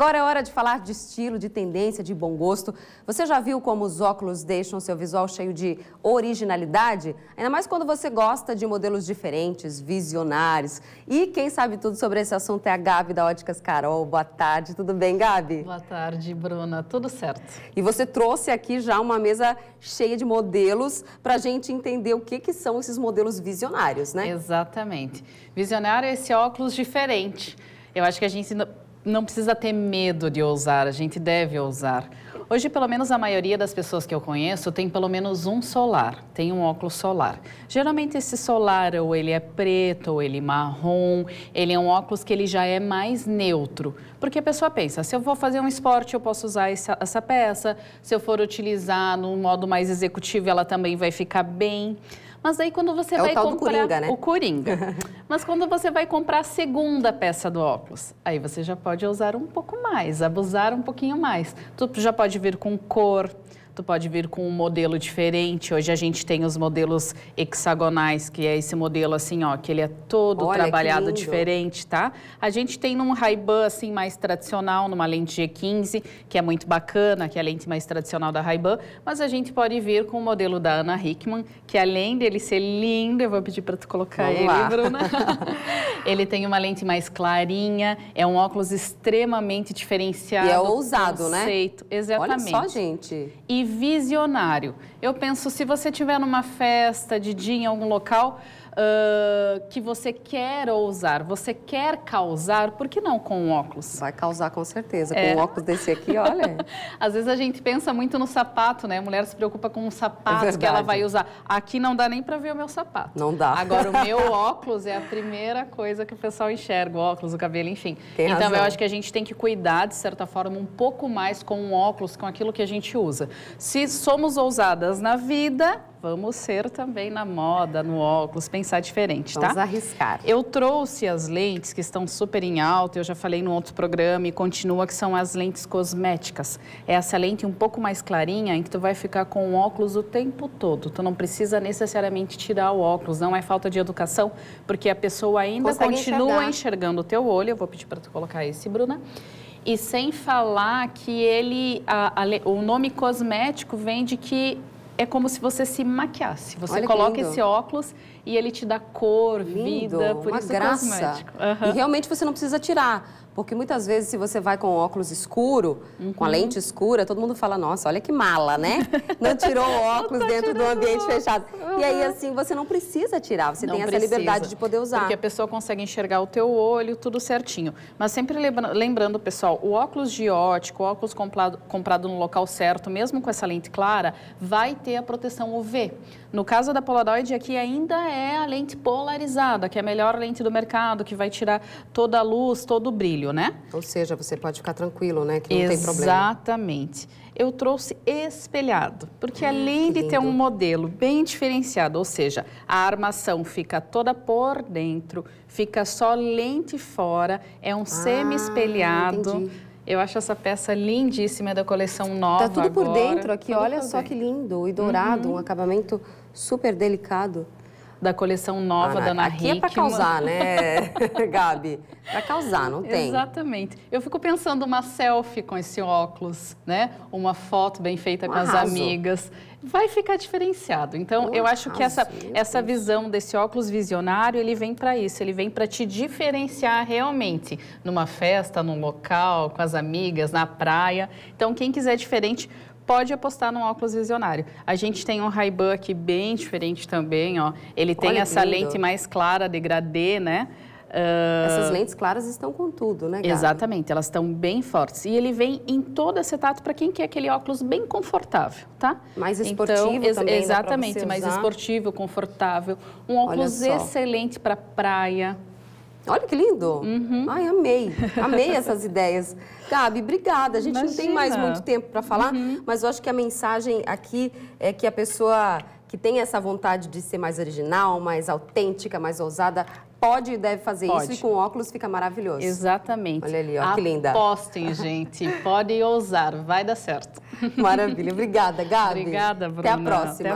Agora é hora de falar de estilo, de tendência, de bom gosto. Você já viu como os óculos deixam seu visual cheio de originalidade? Ainda mais quando você gosta de modelos diferentes, visionários. E quem sabe tudo sobre esse assunto é a Gabi da Óticas Carol. Boa tarde, tudo bem, Gabi? Boa tarde, Bruna. Tudo certo. E você trouxe aqui já uma mesa cheia de modelos para a gente entender o que, que são esses modelos visionários, né? Exatamente. Visionário é esse óculos diferente. Eu acho que a gente não precisa ter medo de ousar, a gente deve ousar. Hoje, pelo menos a maioria das pessoas que eu conheço tem pelo menos um solar, tem um óculos solar. Geralmente esse solar ou ele é preto ou ele marrom, ele é um óculos que ele já é mais neutro, porque a pessoa pensa, se eu vou fazer um esporte, eu posso usar essa, essa peça, se eu for utilizar no modo mais executivo, ela também vai ficar bem. Mas aí quando você é vai o tal comprar do Coringa, né? o Coringa. Mas quando você vai comprar a segunda peça do óculos, aí você já pode usar um pouco mais, abusar um pouquinho mais. Tu já pode vir com cor, tu pode vir com um modelo diferente. Hoje a gente tem os modelos hexagonais, que é esse modelo assim, ó, que ele é todo Olha, trabalhado diferente, tá? A gente tem num Ray-Ban assim mais tradicional, numa lente G15, que é muito bacana, que é a lente mais tradicional da Ray-Ban, mas a gente pode vir com o modelo da Ana Hickman, que além dele ser lindo, eu vou pedir para tu colocar Vamos ele, lá. Bruna. ele tem uma lente mais clarinha, é um óculos extremamente diferenciado. E é ousado, né? conceito. né? Exatamente. Olha só, gente. E visionário. Eu penso, se você estiver numa festa de dia em algum local, uh, que você quer ousar, você quer causar, por que não com um óculos? Vai causar com certeza. É. Com o óculos desse aqui, olha. Às vezes a gente pensa muito no sapato, né? A mulher se preocupa com o sapato é que ela vai usar. Aqui não dá nem para ver o meu sapato. Não dá. Agora, o meu óculos é a primeira coisa que o pessoal enxerga, o óculos, o cabelo, enfim. Tem então, razão. eu acho que a gente tem que cuidar, de certa forma, um pouco mais com o óculos, com aquilo que a gente usa. Se somos ousadas na vida, vamos ser também na moda, no óculos, pensar diferente, vamos tá? Vamos arriscar. Eu trouxe as lentes que estão super em alta, eu já falei no outro programa e continua que são as lentes cosméticas. É essa lente um pouco mais clarinha em que tu vai ficar com o óculos o tempo todo. Tu não precisa necessariamente tirar o óculos, não é falta de educação, porque a pessoa ainda Consegue continua enxergar. enxergando o teu olho. Eu vou pedir para tu colocar esse, Bruna. E sem falar que ele, a, a, o nome cosmético vem de que é como se você se maquiasse. Você Olha coloca esse óculos e ele te dá cor, lindo, vida, por uma isso graça. cosmético. Uhum. E realmente você não precisa tirar, porque muitas vezes, se você vai com óculos escuro, uhum. com a uhum. lente escura, todo mundo fala, nossa, olha que mala, né? Não tirou o óculos tá dentro do ambiente fechado. Uhum. E aí, uhum. assim, você não precisa tirar, você não tem precisa, essa liberdade de poder usar. Porque a pessoa consegue enxergar o teu olho, tudo certinho. Mas sempre lembrando, pessoal, o óculos de ótico, o óculos comprado, comprado no local certo, mesmo com essa lente clara, vai ter a proteção UV. No caso da Polaroid, aqui ainda é a lente polarizada, que é a melhor lente do mercado, que vai tirar toda a luz, todo o brilho filho, né? Ou seja, você pode ficar tranquilo, né? Que não Exatamente. tem problema. Exatamente. Eu trouxe espelhado, porque hum, além de ter um modelo bem diferenciado, ou seja, a armação fica toda por dentro, fica só lente fora, é um ah, semi-espelhado. Eu acho essa peça lindíssima é da coleção tá nova. Tá tudo agora. por dentro aqui, tudo olha só dentro. que lindo e dourado, uhum. um acabamento super delicado da coleção nova ah, da Ana Aqui é Hickman. é para causar, né, Gabi? Para causar, não tem. Exatamente. Eu fico pensando uma selfie com esse óculos, né? Uma foto bem feita um com arraso. as amigas. Vai ficar diferenciado. Então, eu acho que essa, essa visão desse óculos visionário, ele vem para isso. Ele vem para te diferenciar realmente numa festa, num local, com as amigas, na praia. Então, quem quiser diferente, pode apostar num óculos visionário. A gente tem um Ray-Ban aqui bem diferente também, ó. Ele tem Olha, essa lente mais clara, degradê, né? Uh... Essas lentes claras estão com tudo, né, Gabi? Exatamente, elas estão bem fortes. E ele vem em todo acetato para quem quer aquele óculos bem confortável, tá? Mais então, esportivo então, ex também. Exatamente, mais esportivo, confortável. Um óculos excelente para praia, Olha que lindo! Uhum. Ai, amei, amei essas ideias. Gabi, obrigada. A gente Imagina. não tem mais muito tempo para falar, uhum. mas eu acho que a mensagem aqui é que a pessoa que tem essa vontade de ser mais original, mais autêntica, mais ousada, pode e deve fazer pode. isso e com óculos fica maravilhoso. Exatamente. Olha ali, ó, que linda. Apostem, gente. podem ousar, vai dar certo. Maravilha. Obrigada, Gabi. Obrigada, Bruna. Até a próxima. Até